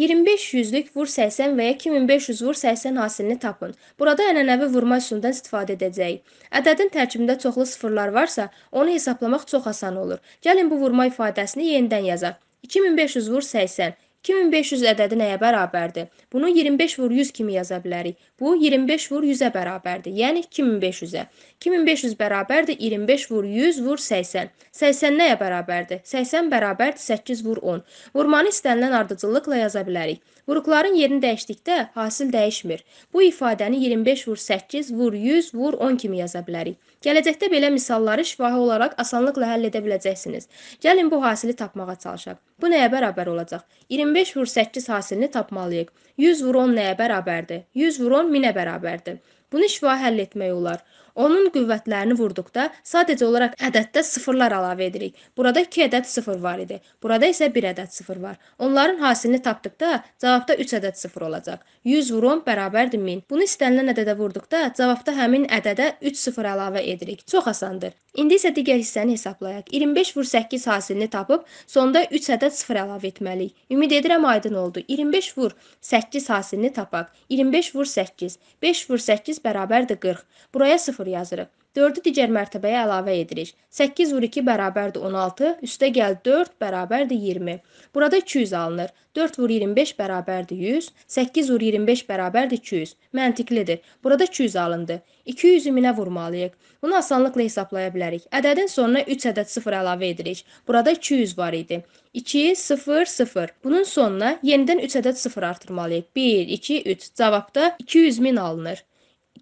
25 yüzlük vur 80 və ya 2500 vur 80 hasilini tapın. Burada ənənəvi vurma üsulundan istifadə edəcəyik. Ədədin tərkibində çoxlu sıfırlar varsa, onu hesablamaq çox asan olur. Gəlin bu vurma ifadəsini yenidən yazaq. 2500 vur 80, 2500 ədədi nəyə bərabərdir? Bunu 25 vur 100 kimi yaza bilərik. Bu 25 vur 100-ə bərabərdir. Yəni 2500-ə. 2500 bərabərdir 25 vur 100 vur 80. 80 nəyə bərabərdir? 80 bərabərdir 8 vur 10. Vurmanı istənilən ardıcıllıqla yaza bilərik. Vuruqların yerini dəyişdikdə hasil dəyişmir. Bu ifadəni 25 vur 8 vur 100 vur 10 kimi yaza bilərik. Gələcəkdə belə misalları şifahi olaraq asanlıqla həll edə biləcəksiniz. Gəlin bu hasili tapmağa çalışaq. Bu nəyə bərabər olacaq? 25 vur 8 hasilini tapmalıyıq. 100 vur 10 nəyə bərabərdir? 100 vur 10 1000-ə bərabərdir. Bunu şüa həll etmək olar. Onun qüvvətlərini vurduqda sadəcə olaraq ədəddə sıfırlar əlavə edirik. Burada 2 ədəd sıfır var idi. Burada isə 1 ədəd sıfır var. Onların hasilini tapdıqda cavabda 3 ədəd sıfır olacaq. 100 vurum bərabərdir 1000. Bunu istənilən ədədə vurduqda cavabda həmin ədədə 3 sıfır əlavə edirik. Çox asandır. İndi isə digər hissəni hesablayaq. 25 vur 8 hasilini tapıb sonda 3 ədəd sıfır əlavə etməliyik. Ümid edirəm aydın oldu. 25 vur 8 hasilini tapaq. 25 vur 8, 5 vur 8 bərabərdir 40. Buraya 0 yazırıq. 4-ü digər mərtəbəyə əlavə edirik. 8 vur 2 bərabərdir 16, üstə gəl 4 bərabərdir 20. Burada 200 alınır. 4 vur 25 bərabərdir 100, 8 vur 25 bərabərdir 200. Məntiqlidir. Burada 200 alındı. 200-ü minə vurmalıyıq. Bunu asanlıqla hesablaya bilərik. Ədədin sonuna 3 ədəd 0 əlavə edirik. Burada 200 var idi. 2, 0, 0. Bunun sonuna yenidən 3 ədəd 0 artırmalıyıq. 1, 2, 3. Cavabda 200 min alınır.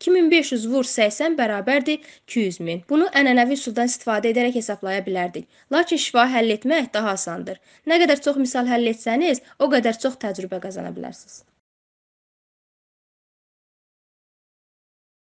2500 vur 80 bərabərdir 200 min. Bunu ənənəvi üsuldan istifadə edərək hesablaya bilərdik. Lakin şifahi həll etmək daha asandır. Nə qədər çox misal həll etsəniz, o qədər çox təcrübə qazana bilərsiniz.